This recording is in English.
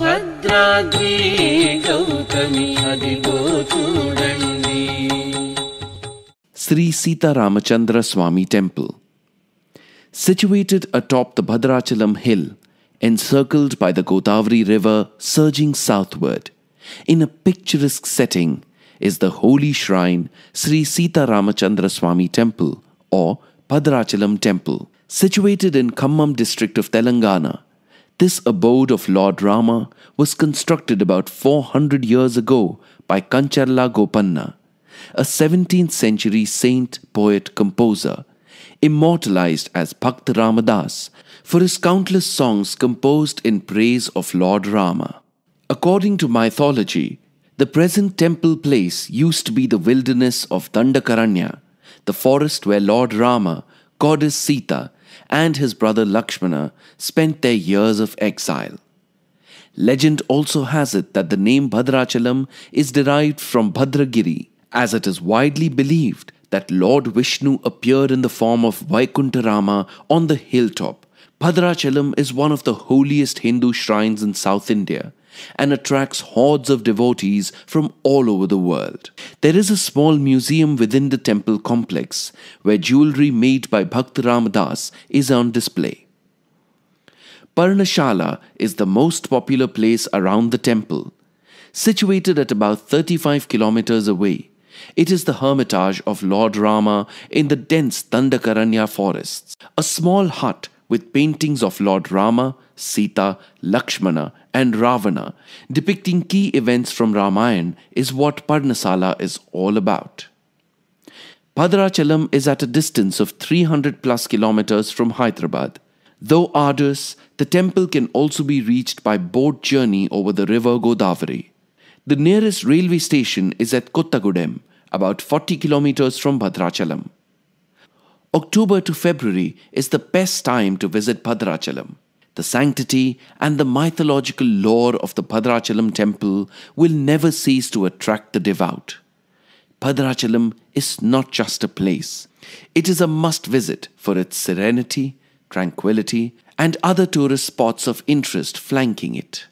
భద్రాద్రి గౌతమి అదిగో చూడండి Sri Sita Ramachandra Swami Temple. Situated atop the Bhadrachalam hill, encircled by the Godavari River surging southward, in a picturesque setting is the holy shrine Sri Sita Ramachandra Swami Temple or Bhadrachalam Temple. Situated in Khammam district of Telangana, this abode of Lord Rama was constructed about 400 years ago by Kancharla Gopanna, a 17th century saint, poet, composer, immortalized as Bhakt Ramadas for his countless songs composed in praise of Lord Rama. According to mythology, the present temple place used to be the wilderness of Dandakaranya, the forest where Lord Rama, goddess Sita, and his brother Lakshmana spent their years of exile. Legend also has it that the name Bhadrachalam is derived from Bhadragiri, as it is widely believed that Lord Vishnu appeared in the form of Vaikuntarama on the hilltop. Bhadrachalam is one of the holiest Hindu shrines in South India and attracts hordes of devotees from all over the world. There is a small museum within the temple complex where jewelry made by Bhakt Ramadas is on display. Parnashala is the most popular place around the temple. Situated at about 35 kilometers away, it is the hermitage of Lord Rama in the dense Dandakaranya forests. A small hut with paintings of Lord Rama, Sita, Lakshmana, and Ravana, depicting key events from Ramayana, is what Parnasala is all about. Padrachalam is at a distance of 300 plus kilometers from Hyderabad. Though arduous, the temple can also be reached by boat journey over the river Godavari. The nearest railway station is at Kottagudem, about 40 kilometers from Bhadrachalam. October to February is the best time to visit Padrachalam. The sanctity and the mythological lore of the Padrachalam temple will never cease to attract the devout. Padrachalam is not just a place. It is a must visit for its serenity, tranquility, and other tourist spots of interest flanking it.